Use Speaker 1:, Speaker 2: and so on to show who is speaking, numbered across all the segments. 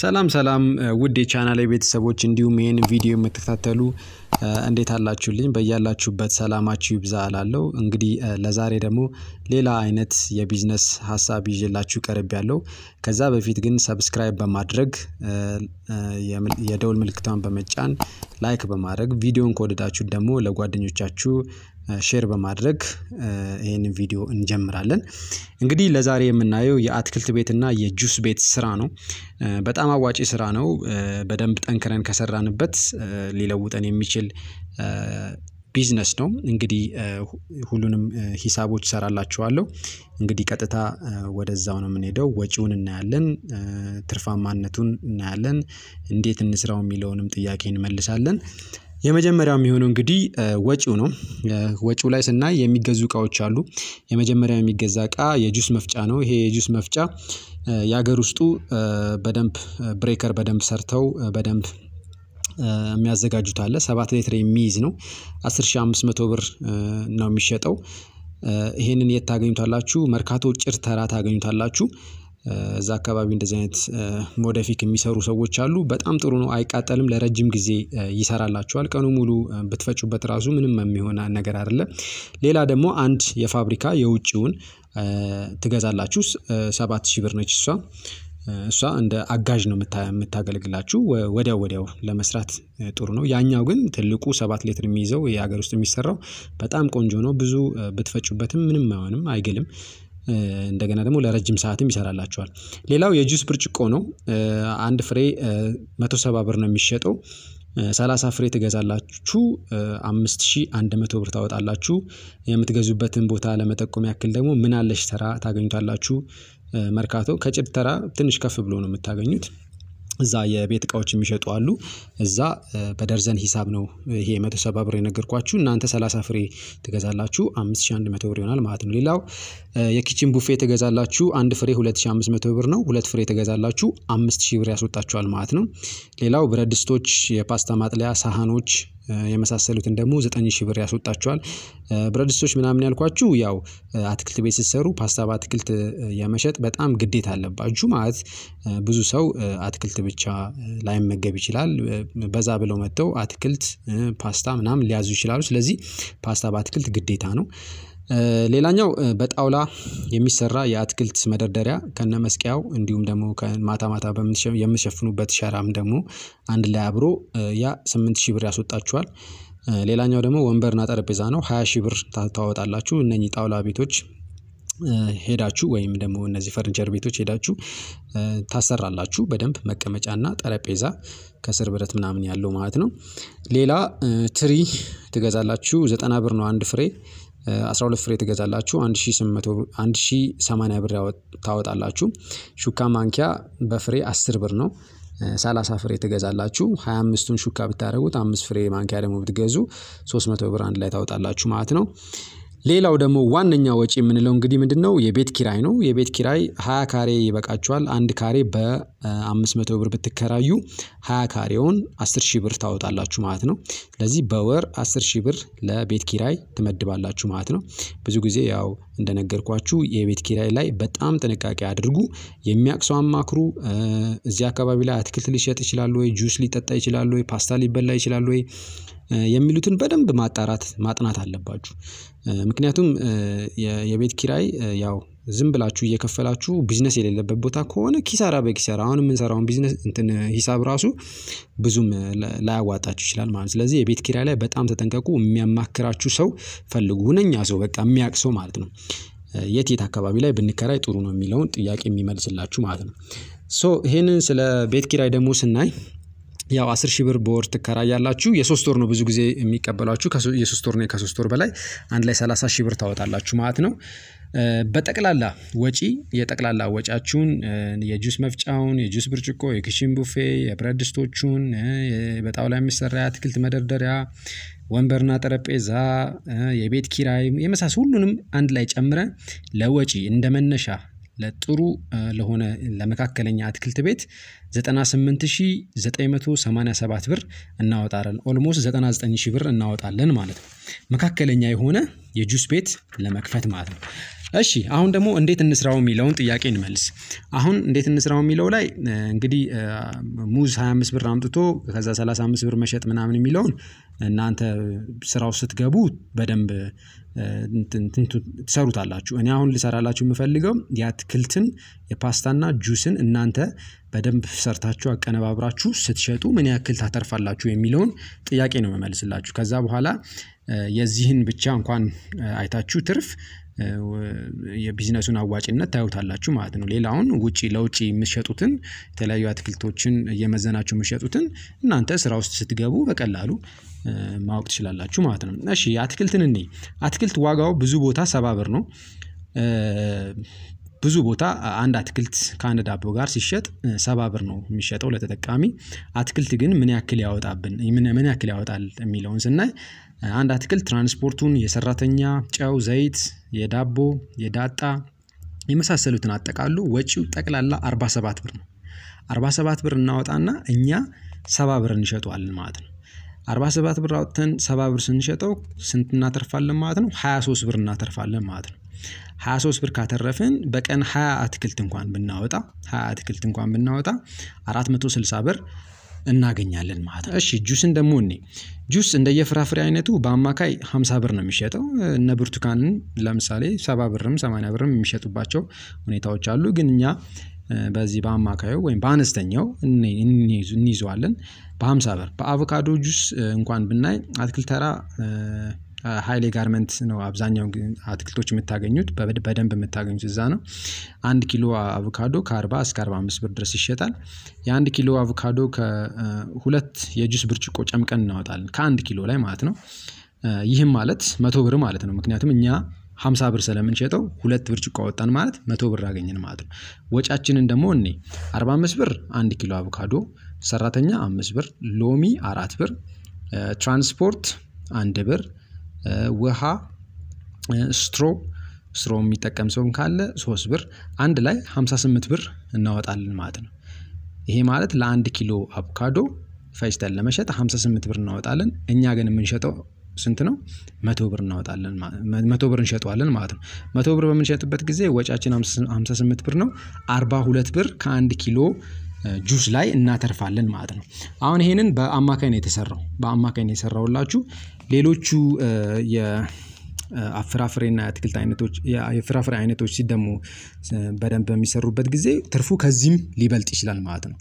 Speaker 1: ሰላም ሰላም ውድ የቻናል ቤተሰቦች እንዲሁም ይህን ቪዲዮ የምትከታተሉ እንዴት አላችሁልኝ? በያላችሁበት ሰላማችሁ ይብዛ አላለው እንግዲህ ለዛሬ ደግሞ ሌላ አይነት የቢዝነስ ሀሳብ ይዤላችሁ ቀርብ ያለው። ከዛ በፊት ግን ሰብስክራይብ በማድረግ የደውል ምልክቷን በመጫን ላይክ በማድረግ ቪዲዮን ከወደዳችሁ ደግሞ ለጓደኞቻችሁ ሼር በማድረግ ይሄንን ቪዲዮ እንጀምራለን። እንግዲህ ለዛሬ የምናየው የአትክልት ቤት የጁስ ቤት ስራ ነው። በጣም አዋጪ ስራ ነው። በደንብ ጠንክረን ከሰራንበት ሊለውጠን የሚችል ቢዝነስ ነው። እንግዲህ ሁሉንም ሂሳቦች ሰራላችኋለሁ። እንግዲህ ቀጥታ ወደዛው ነው የምንሄደው። ወጪውን እናያለን፣ ትርፋማነቱን እናያለን፣ እንዴት እንስራው የሚለውንም ጥያቄ እንመልሳለን። የመጀመሪያው የሚሆነው እንግዲህ ወጪው ነው። ወጪው ላይ ስናይ የሚገዙ እቃዎች አሉ። የመጀመሪያው የሚገዛ እቃ የጁስ መፍጫ ነው። ይሄ የጁስ መፍጫ የሀገር ውስጡ በደንብ ብሬከር በደንብ ሰርተው በደንብ የሚያዘጋጁት አለ። ሰባት ሌትር የሚይዝ ነው። አስር ብር ነው የሚሸጠው። ይህንን የት ታገኙታላችሁ? መርካቶ ጭር ተራ ታገኙታላችሁ። እዛ አካባቢ እንደዚህ አይነት ሞደፊክ የሚሰሩ ሰዎች አሉ። በጣም ጥሩ ነው አይቃጠልም ለረጅም ጊዜ ይሰራላችኋል ቀኑ ሙሉ ብትፈጩበት ራሱ ምንም የሚሆን ነገር አይደለም። ሌላ ደግሞ አንድ የፋብሪካ የውጭውን ትገዛላችሁ ሰባት ሺህ ብር ነች እሷ እሷ እንደ አጋዥ ነው የምታገለግላችሁ ወዲያው ወዲያው ለመስራት ጥሩ ነው። ያኛው ግን ትልቁ ሰባት ሌትር የሚይዘው የሀገር ውስጥ የሚሰራው በጣም ቆንጆ ነው ብዙ ብትፈጩበትም ምንም አይሆንም አይግልም እንደገና ደግሞ ለረጅም ሰዓትም ይሰራላቸዋል። ሌላው የጁስ ብርጭቆ ነው። አንድ ፍሬ መቶ ሰባ ብር ነው የሚሸጠው። ሰላሳ ፍሬ ትገዛላችሁ አምስት ሺ አንድ መቶ ብር ታወጣላችሁ። የምትገዙበትን ቦታ ለመጠቆም ያክል ደግሞ ምን አለሽ ተራ ታገኙታላችሁ። መርካቶ ከጭድ ተራ ትንሽ ከፍ ብሎ ነው የምታገኙት እዛ የቤት እቃዎች የሚሸጡ አሉ እዛ በደርዘን ሂሳብ ነው ይሄ መቶ ሰባ ብር የነገርኳችሁ እናንተ ሰላሳ ፍሬ ትገዛላችሁ አምስት ሺህ አንድ መቶ ብር ይሆናል ማለት ነው። ሌላው የኪችን ቡፌ ትገዛላችሁ አንድ ፍሬ ሁለት ሺህ አምስት መቶ ብር ነው ሁለት ፍሬ ትገዛላችሁ አምስት ሺ ብር ያስወጣችኋል ማለት ነው። ሌላው ብረት ድስቶች የፓስታ ማጥለያ ሳህኖች የመሳሰሉትን ደግሞ ዘጠኝ ሺህ ብር ያስወጣቸዋል። ብረድስቶች ምናምን ያልኳችሁ ያው አትክልት ቤት ስትሰሩ ፓስታ በአትክልት የመሸጥ በጣም ግዴታ አለባችሁ ማለት ብዙ ሰው አትክልት ብቻ ላይመገብ ይችላል። በዛ ብለው መጥተው አትክልት ፓስታ ምናምን ሊያዙ ይችላሉ ስለዚህ ፓስታ በአትክልት ግዴታ ነው። ሌላኛው በጣውላ የሚሰራ የአትክልት መደርደሪያ ከነመስቂያው እንዲሁም ደግሞ ማታ ማታ የምትሸፍኑበት ሸራም ደግሞ አንድ ላይ አብሮ ያ ስምንት ሺህ ብር ያስወጣችኋል። ሌላኛው ደግሞ ወንበርና ጠረጴዛ ነው ሃያ ሺህ ብር ታወጣላችሁ። እነኚህ ጣውላ ቤቶች ሄዳችሁ ወይም ደግሞ እነዚህ ፈርኒቸር ቤቶች ሄዳችሁ ታሰራላችሁ በደንብ መቀመጫና ጠረጴዛ ከስር ብረት ምናምን ያለው ማለት ነው። ሌላ ትሪ ትገዛላችሁ ዘጠና ብር ነው አንድ ፍሬ 12 ፍሬ ትገዛላችሁ። 1080 ብር ታወጣላችሁ። ሹካ ማንኪያ በፍሬ 10 ብር ነው። 30 ፍሬ ትገዛላችሁ። 25ቱን ሹካ ብታደረጉት አምስት ፍሬ ማንኪያ ደግሞ ብትገዙ 300 ብር አንድ ላይ ታወጣላችሁ ማለት ነው። ሌላው ደግሞ ዋነኛ ወጪ የምንለው እንግዲህ ምንድነው? የቤት ኪራይ ነው። የቤት ኪራይ ሀያ ካሬ ይበቃችኋል አንድ ካሬ በአምስት መቶ ብር ብትከራዩ ሃያ ካሬውን አስር ሺህ ብር ታወጣላችሁ ማለት ነው። ስለዚህ በወር አስር ሺህ ብር ለቤት ኪራይ ትመድባላችሁ ማለት ነው። ብዙ ጊዜ ያው እንደነገርኳችሁ የቤት ኪራይ ላይ በጣም ጥንቃቄ አድርጉ። የሚያቅሰው አማክሩ። እዚህ አካባቢ ላይ አትክልት ሊሸጥ ይችላል ወይ ጁስ ሊጠጣ ይችላል ወይ ፓስታ ሊበላ ይችላል ወይ የሚሉትን በደንብ ማጣራት ማጥናት አለባችሁ። ምክንያቱም የቤት ኪራይ ያው ዝም ብላችሁ እየከፈላችሁ ቢዝነስ የሌለበት ቦታ ከሆነ ኪሳራ በኪሳራ አሁን የምንሰራውን ቢዝነስ እንትን ሂሳብ ራሱ ብዙም ላያዋጣችሁ ይችላል ማለት ስለዚህ የቤት ኪራይ ላይ በጣም ተጠንቀቁ የሚያማክራችሁ ሰው ፈልጉ ሁነኛ ሰው በቃ የሚያውቅ ሰው ማለት ነው። የት የት አካባቢ ላይ ብንከራይ ጥሩ ነው የሚለውን ጥያቄ የሚመልስላችሁ ማለት ነው። ሶ ይህንን ስለ ቤት ኪራይ ደግሞ ስናይ ያው አስር ሺህ ብር በወር ትከራያላችሁ። የሶስት ወር ነው ብዙ ጊዜ የሚቀበሏችሁ። የሶስት ወር ነው ከሶስት ወር በላይ አንድ ላይ ሰላሳ ሺህ ብር ታወጣላችሁ ማለት ነው። በጠቅላላ ወጪ የጠቅላላ ወጫችሁን የጁስ መፍጫውን፣ የጁስ ብርጭቆ፣ የክሽን ቡፌ፣ የብረት ድስቶቹን፣ በጣውላ የሚሰራ የአትክልት መደርደሪያ፣ ወንበርና ጠረጴዛ፣ የቤት ኪራይ የመሳሰሉ ሁሉንም አንድ ላይ ጨምረን ለወጪ እንደ መነሻ ለጥሩ ለሆነ ለመካከለኛ አትክልት ቤት 98987 ብር እናወጣለን። ኦልሞስት 99000 ብር እናወጣለን ማለት ነው። መካከለኛ የሆነ የጁስ ቤት ለመክፈት ማለት ነው። እሺ አሁን ደግሞ እንዴት እንስራው የሚለውን ጥያቄ እንመልስ። አሁን እንዴት እንስራው የሚለው ላይ እንግዲህ ሙዝ 25 ብር አምጥቶ ከዛ 35 ብር መሸጥ ምናምን የሚለውን እናንተ ስራው ስትገቡ በደንብ ትሰሩታላችሁ። እኔ አሁን ልሰራላችሁ የምፈልገው የአትክልትን የፓስታና ጁስን እናንተ በደንብ ሰርታችሁ አቀነባብራችሁ ስትሸጡ ምን ያክል ታተርፋላችሁ የሚለውን ጥያቄ ነው የምመልስላችሁ። ከዛ በኋላ የዚህን ብቻ እንኳን አይታችሁ ትርፍ የቢዝነሱን አዋጭነት ታዩታላችሁ ማለት ነው። ሌላውን ውጪ ለውጪ የምትሸጡትን የተለያዩ አትክልቶችን እየመዘናችሁ የምትሸጡትን እናንተ ስራ ውስጥ ስትገቡ በቀላሉ ማወቅ ትችላላችሁ ማለት ነው። እሺ አትክልትን እኔ አትክልት ዋጋው ብዙ ቦታ ሰባ ብር ነው። ብዙ ቦታ አንድ አትክልት ከአንድ ዳቦ ጋር ሲሸጥ ሰባ ብር ነው የሚሸጠው ለተጠቃሚ። አትክልት ግን ምን ያክል ያወጣብን ምን ያክል ያወጣል የሚለውን ስናይ አንድ አትክልት ትራንስፖርቱን፣ የሰራተኛ፣ ጨው፣ ዘይት፣ የዳቦ፣ የዳጣ የመሳሰሉትን አጠቃሉ ወጪው ጠቅላላ 47 ብር ነው። 47 ብር እናወጣና እኛ ሰባ ብር እንሸጠዋለን ማለት ነው። 47 ብር አውጥተን ሰባ ብር ስንሸጠው ስንት እናተርፋለን ማለት ነው? 23 ብር እናተርፋለን ማለት ነው። 23 ብር ካተረፍን በቀን 20 አትክልት እንኳን ብናወጣ 20 አትክልት እንኳን ብናወጣ 460 ብር እናገኛለን ማለት ነው። እሺ ጁስን ደግሞ እኔ ጁስ እንደ የፍራፍሬ አይነቱ በአማካይ 50 ብር ነው የሚሸጠው። እነ ብርቱካንን ለምሳሌ 70 ብርም 80 ብርም የሚሸጡባቸው ሁኔታዎች አሉ። ግን እኛ በዚህ በአማካዩ ወይም በአነስተኛው እንይዘዋለን በ50 ብር። በአቮካዶ ጁስ እንኳን ብናይ አትክልት ተራ ሀይሌ ጋርመንት ነው አብዛኛውን አትክልቶች የምታገኙት በደንብ የምታገኙት እዛ ነው። አንድ ኪሎ አቮካዶ ከ ከ40 እስከ 45 ብር ድረስ ይሸጣል። የአንድ ኪሎ አቮካዶ ከሁለት የጁስ ብርጭቆ ጨምቀን እናወጣለን ከአንድ ኪሎ ላይ ማለት ነው። ይህም ማለት መቶ ብር ማለት ነው። ምክንያቱም እኛ 50 ብር ስለምንሸጠው ሁለት ብርጭቆ አወጣን ማለት መቶ ብር አገኘን ማለት ነው። ወጫችንን ደግሞ እኔ 45 ብር አንድ ኪሎ አቮካዶ ሰራተኛ አምስት ብር ሎሚ አራት ብር ትራንስፖርት አንድ ብር ውሃ ስትሮ ስትሮ የሚጠቀም ሰውም ካለ ሶስት ብር አንድ ላይ 58 ብር እናወጣለን ማለት ነው። ይሄ ማለት ለአንድ ኪሎ አቮካዶ ፈጭተን ለመሸጥ 58 ብር እናወጣለን። እኛ ግን የምንሸጠው ስንት ነው? መቶ ብር እናወጣለን መቶ ብር እንሸጠዋለን ማለት ነው። መቶ ብር በምንሸጥበት ጊዜ ወጫችን 58 ብር ነው። 42 ብር ከአንድ ኪሎ ጁስ ላይ እናተርፋለን ማለት ነው። አሁን ይሄንን በአማካይ ነው የተሰራው። በአማካይ ነው የተሰራውላችሁ? ሌሎቹ የአፍራፍሬና የአትክልት አይነቶች የፍራፍሬ አይነቶች ሲደሙ በደንብ በሚሰሩበት ጊዜ ትርፉ ከዚህም ሊበልጥ ይችላል ማለት ነው።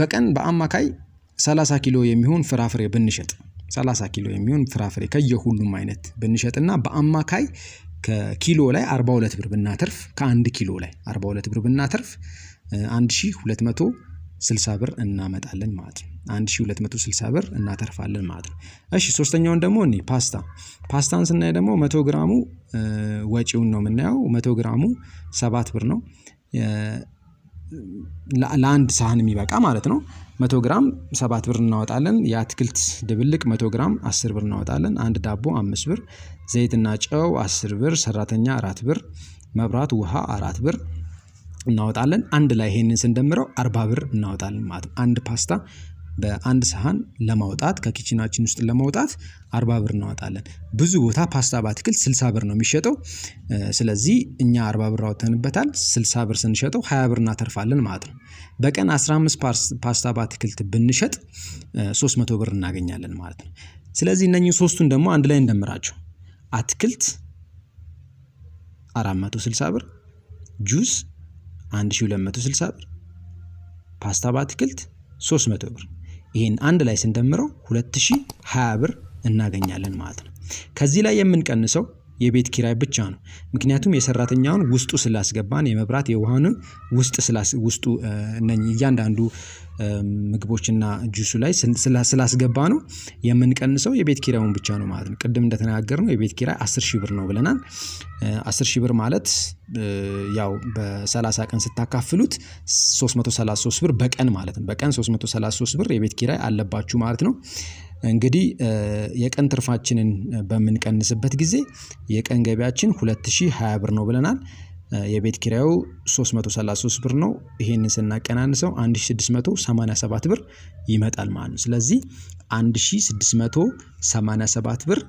Speaker 1: በቀን በአማካይ 30 ኪሎ የሚሆን ፍራፍሬ ብንሸጥ 30 ኪሎ የሚሆን ፍራፍሬ ከየሁሉም አይነት ብንሸጥና በአማካይ ከኪሎ ላይ 42 ብር ብናተርፍ ከአንድ ኪሎ ላይ 42 ብር ብናተርፍ 1260 ብር እናመጣለን ማለት ነው። 1260 ብር እናተርፋለን ማለት ነው። እሺ ሶስተኛውን ደግሞ እኔ ፓስታ ፓስታን ስናይ ደግሞ መቶ ግራሙ ወጪውን ነው የምናየው። መቶ ግራሙ ሰባት ብር ነው። ለአንድ ሳህን የሚበቃ ማለት ነው። መቶ ግራም ሰባት ብር እናወጣለን። የአትክልት ድብልቅ መቶ ግራም አስር ብር እናወጣለን። አንድ ዳቦ አምስት ብር፣ ዘይትና ጨው አስር ብር፣ ሰራተኛ አራት ብር፣ መብራት ውሃ አራት ብር እናወጣለን። አንድ ላይ ይሄንን ስንደምረው አርባ ብር እናወጣለን ማለት ነው። አንድ ፓስታ በአንድ ሰሃን ለማውጣት ከኪችናችን ውስጥ ለማውጣት አርባ ብር እናወጣለን። ብዙ ቦታ ፓስታ በአትክልት ስልሳ ብር ነው የሚሸጠው። ስለዚህ እኛ አርባ ብር አውጥተንበታል ስልሳ ብር ስንሸጠው ሀያ ብር እናተርፋለን ማለት ነው። በቀን አስራ አምስት ፓስታ በአትክልት ብንሸጥ ሶስት መቶ ብር እናገኛለን ማለት ነው። ስለዚህ እነኚህ ሶስቱን ደግሞ አንድ ላይ እንደምራቸው አትክልት አራት መቶ ስልሳ ብር ጁስ አንድ ሺ ሁለት መቶ ስልሳ ብር ፓስታ በአትክልት ሶስት መቶ ብር ይህን አንድ ላይ ስንደምረው 2020 ብር እናገኛለን ማለት ነው። ከዚህ ላይ የምንቀንሰው የቤት ኪራይ ብቻ ነው። ምክንያቱም የሰራተኛውን ውስጡ ስላስገባን የመብራት የውሃንም ውስጥ ስላስ ውስጡ እነኚህ እያንዳንዱ ምግቦችና ጁሱ ላይ ስላስገባ ነው የምንቀንሰው የቤት ኪራዩን ብቻ ነው ማለት ነው። ቅድም ነው የቤት ኪራይ አስር ሺህ ብር ነው ብለናል። አስር ሺህ ብር ማለት ያው በሰላሳ ቀን ስታካፍሉት 333 ብር በቀን ማለት ነው። በቀን 333 ብር የቤት ኪራይ አለባችሁ ማለት ነው። እንግዲህ የቀን ትርፋችንን በምንቀንስበት ጊዜ የቀን ገቢያችን 2020 ብር ነው ብለናል። የቤት ኪራዩ 333 ብር ነው። ይሄንን ስናቀናንሰው 1687 ብር ይመጣል ማለት ነው። ስለዚህ 1687 ብር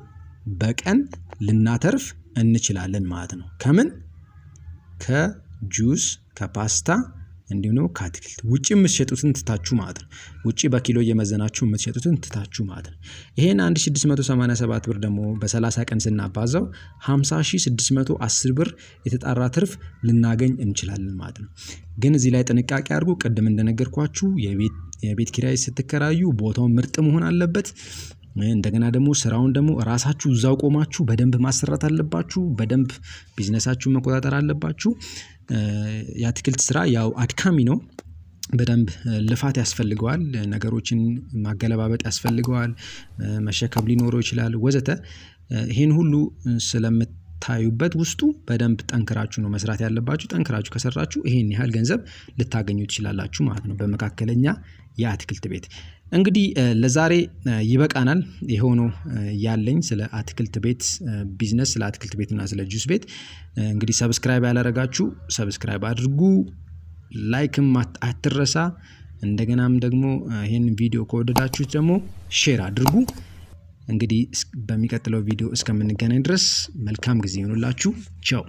Speaker 1: በቀን ልናተርፍ እንችላለን ማለት ነው። ከምን? ከጁስ፣ ከፓስታ እንዲሁም ደግሞ ከአትክልት ውጭ የምትሸጡትን ትታችሁ ማለት ነው። ውጭ በኪሎ እየመዘናችሁ የምትሸጡትን ትታችሁ ማለት ነው። ይሄን 1687 ብር ደግሞ በ30 ቀን ስናባዛው 50610 ብር የተጣራ ትርፍ ልናገኝ እንችላለን ማለት ነው። ግን እዚህ ላይ ጥንቃቄ አድርጉ። ቅድም እንደነገርኳችሁ የቤት ኪራይ ስትከራዩ ቦታው ምርጥ መሆን አለበት። እንደገና ደግሞ ስራውን ደግሞ ራሳችሁ እዛው ቆማችሁ በደንብ ማሰራት አለባችሁ። በደንብ ቢዝነሳችሁ መቆጣጠር አለባችሁ። የአትክልት ስራ ያው አድካሚ ነው። በደንብ ልፋት ያስፈልገዋል ነገሮችን ማገለባበጥ ያስፈልገዋል መሸከም ሊኖረው ይችላል ወዘተ። ይህን ሁሉ ስለምት ሳታዩበት ውስጡ በደንብ ጠንክራችሁ ነው መስራት ያለባችሁ። ጠንክራችሁ ከሰራችሁ ይሄን ያህል ገንዘብ ልታገኙ ትችላላችሁ ማለት ነው በመካከለኛ የአትክልት ቤት። እንግዲህ ለዛሬ ይበቃናል። የሆኖ ያለኝ ስለ አትክልት ቤት ቢዝነስ፣ ስለ አትክልት ቤትና ስለ ጁስ ቤት እንግዲህ ሰብስክራይብ ያላረጋችሁ ሰብስክራይብ አድርጉ። ላይክም አትረሳ። እንደገናም ደግሞ ይህን ቪዲዮ ከወደዳችሁት ደግሞ ሼር አድርጉ። እንግዲህ በሚቀጥለው ቪዲዮ እስከምንገናኝ ድረስ መልካም ጊዜ ይሆኑላችሁ። ቻው